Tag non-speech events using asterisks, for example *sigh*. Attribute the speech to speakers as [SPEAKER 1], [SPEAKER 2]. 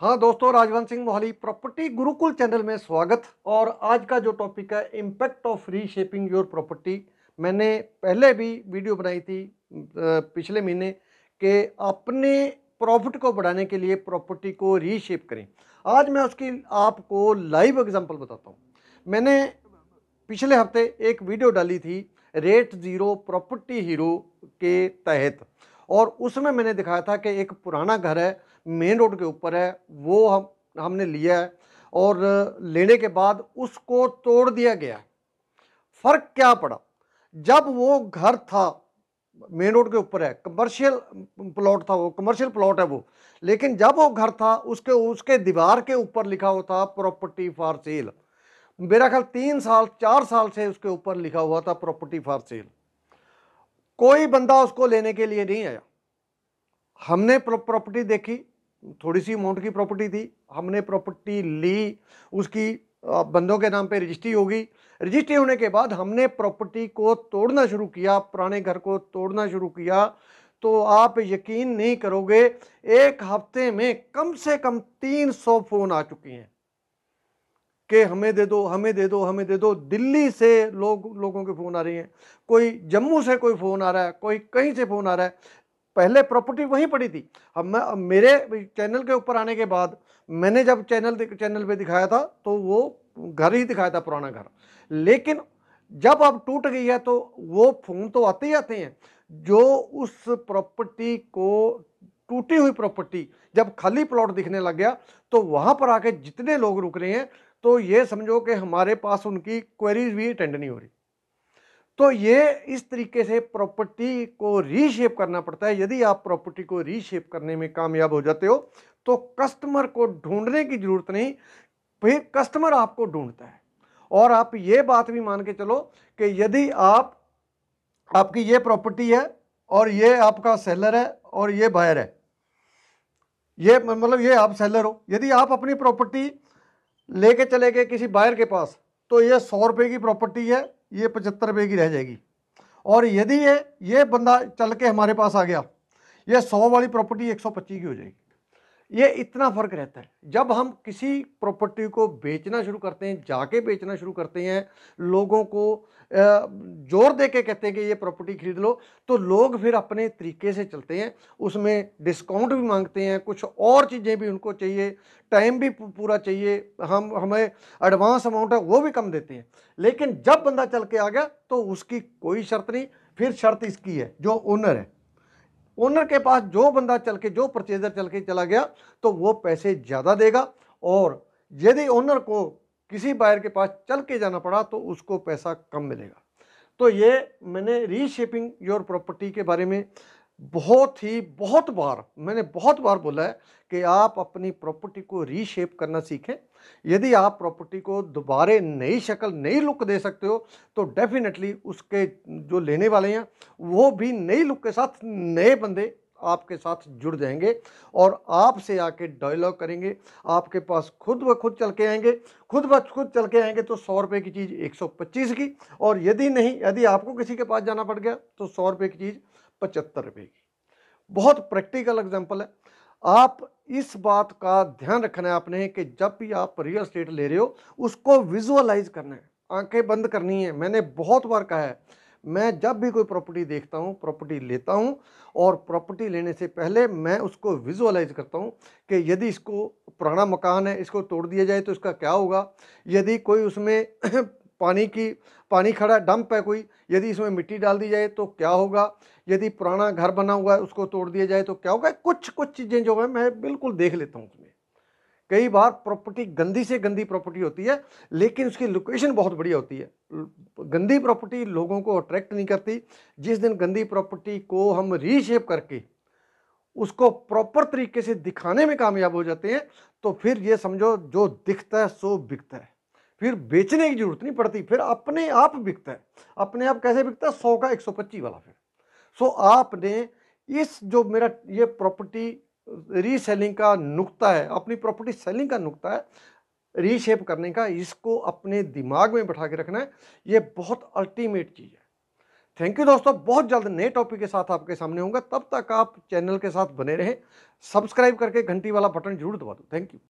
[SPEAKER 1] हाँ दोस्तों Rajwant Singh Mohali property Gurukul channel में स्वागत और आज का जो टॉपिक है impact of reshaping your property मैंने पहले भी वीडियो बनाई थी पिछले महीने के अपने प्रॉफिट को बढ़ाने के लिए प्रॉपर्टी को रीशेप करें आज मैं उसकी आपको लाइव एग्जांपल बताता हूँ मैंने पिछले हफ्ते एक वीडियो डाली थी रेट ज़ीरो प्रॉपर्टी हीरो के तहत और उसमें मैंने दिखाया था कि एक पुराना घर है मेन रोड के ऊपर है वो हम हमने लिया है और लेने के बाद उसको तोड़ दिया गया है फ़र्क क्या पड़ा जब वो घर था मेन रोड के ऊपर है कमर्शियल प्लॉट था वो कमर्शियल प्लॉट है वो लेकिन जब वो घर था उसके उसके दीवार के ऊपर लिखा हुआ था प्रॉपर्टी फॉर सेल मेरा ख्याल तीन साल चार साल से उसके ऊपर लिखा हुआ था प्रॉपर्टी फॉर सेल कोई बंदा उसको लेने के लिए नहीं आया हमने प्रॉपर्टी देखी थोड़ी सी अमाउंट की प्रॉपर्टी थी हमने प्रॉपर्टी ली उसकी बंदों के नाम पे रजिस्ट्री होगी रजिस्ट्री होने के बाद हमने प्रॉपर्टी को तोड़ना शुरू किया पुराने घर को तोड़ना शुरू किया तो आप यकीन नहीं करोगे एक हफ्ते में कम से कम तीन सौ फोन आ चुकी हैं कि हमें दे दो हमें दे दो हमें दे दो दिल्ली से लोग लोगों के फ़ोन आ रही हैं कोई जम्मू से कोई फ़ोन आ रहा है कोई कहीं से फ़ोन आ रहा है पहले प्रॉपर्टी वहीं पड़ी थी अब मैं अब मेरे चैनल के ऊपर आने के बाद मैंने जब चैनल चैनल पे दिखाया था तो वो घर ही दिखाया था पुराना घर लेकिन जब अब टूट गई है तो वो फोन तो आते ही आते हैं जो उस प्रॉपर्टी को टूटी हुई प्रॉपर्टी जब खाली प्लॉट दिखने लग गया तो वहाँ पर आके जितने लोग रुक रहे हैं तो ये समझो कि हमारे पास उनकी क्वेरीज भी अटेंड नहीं हो रही तो ये इस तरीके से प्रॉपर्टी को रीशेप करना पड़ता है यदि आप प्रॉपर्टी को रीशेप करने में कामयाब हो जाते हो तो कस्टमर को ढूंढने की ज़रूरत नहीं फिर कस्टमर आपको ढूंढता है और आप ये बात भी मान के चलो कि यदि आप आपकी ये प्रॉपर्टी है और ये आपका सेलर है और ये बायर है ये मतलब ये आप सेलर हो यदि आप अपनी प्रॉपर्टी लेके चले गए किसी बायर के पास तो ये सौ रुपये की प्रॉपर्टी है ये पचहत्तर रुपये की रह जाएगी और यदि ये ये बंदा चल के हमारे पास आ गया ये सौ वाली प्रॉपर्टी एक सौ पच्चीस की हो जाएगी ये इतना फ़र्क रहता है जब हम किसी प्रॉपर्टी को बेचना शुरू करते हैं जाके बेचना शुरू करते हैं लोगों को जोर दे के कहते हैं कि ये प्रॉपर्टी खरीद लो तो लोग फिर अपने तरीके से चलते हैं उसमें डिस्काउंट भी मांगते हैं कुछ और चीज़ें भी उनको चाहिए टाइम भी पूरा चाहिए हम हमें एडवांस अमाउंट है वो भी कम देते हैं लेकिन जब बंदा चल के आ गया तो उसकी कोई शर्त नहीं फिर शर्त इसकी है जो ओनर है ओनर के पास जो बंदा चल के जो परचेजर चल के चला गया तो वो पैसे ज़्यादा देगा और यदि ओनर को किसी बायर के पास चल के जाना पड़ा तो उसको पैसा कम मिलेगा तो ये मैंने रीशेपिंग योर प्रॉपर्टी के बारे में बहुत ही बहुत बार मैंने बहुत बार बोला है कि आप अपनी प्रॉपर्टी को रीशेप करना सीखें यदि आप प्रॉपर्टी को दोबारे नई शक्ल नई लुक दे सकते हो तो डेफिनेटली उसके जो लेने वाले हैं वो भी नई लुक के साथ नए बंदे आपके साथ जुड़ जाएंगे और आपसे आके डायलॉग करेंगे आपके पास खुद ब खुद चल के आएंगे खुद ब खुद चल के आएंगे तो सौ रुपये की चीज़ एक सौ पच्चीस की और यदि नहीं यदि आपको किसी के पास जाना पड़ गया तो सौ रुपये की चीज़ पचहत्तर रुपए की बहुत प्रैक्टिकल एग्जांपल है आप इस बात का ध्यान रखना है आपने कि जब भी आप रियल स्टेट ले रहे हो उसको विजुअलाइज करना है आंखें बंद करनी है मैंने बहुत बार कहा है मैं जब भी कोई प्रॉपर्टी देखता हूँ प्रॉपर्टी लेता हूँ और प्रॉपर्टी लेने से पहले मैं उसको विजुअलाइज करता हूँ कि यदि इसको पुराना मकान है इसको तोड़ दिया जाए तो इसका क्या होगा यदि कोई उसमें *clears throat* पानी की पानी खड़ा डंप है कोई यदि इसमें मिट्टी डाल दी जाए तो क्या होगा यदि पुराना घर बना हुआ है उसको तोड़ दिया जाए तो क्या होगा कुछ कुछ चीज़ें जो है मैं बिल्कुल देख लेता हूँ उसमें कई बार प्रॉपर्टी गंदी से गंदी प्रॉपर्टी होती है लेकिन उसकी लोकेशन बहुत बढ़िया होती है गंदी प्रॉपर्टी लोगों को अट्रैक्ट नहीं करती जिस दिन गंदी प्रॉपर्टी को हम रीशेप करके उसको प्रॉपर तरीके से दिखाने में कामयाब हो जाते हैं तो फिर ये समझो जो दिखता है सो बिकता है फिर बेचने की जरूरत नहीं पड़ती फिर अपने आप बिकता है अपने आप कैसे बिकता है सौ का एक सौ पच्चीस वाला फिर सो आपने इस जो मेरा ये प्रॉपर्टी रीसेलिंग का नुकता है अपनी प्रॉपर्टी सेलिंग का नुकता है रीशेप करने का इसको अपने दिमाग में बैठा के रखना है ये बहुत अल्टीमेट चीज़ है थैंक यू दोस्तों बहुत जल्द नए टॉपिक के साथ आपके सामने होंगे तब तक आप चैनल के साथ बने रहें सब्सक्राइब करके घंटी वाला बटन जरूर दबा दो थैंक यू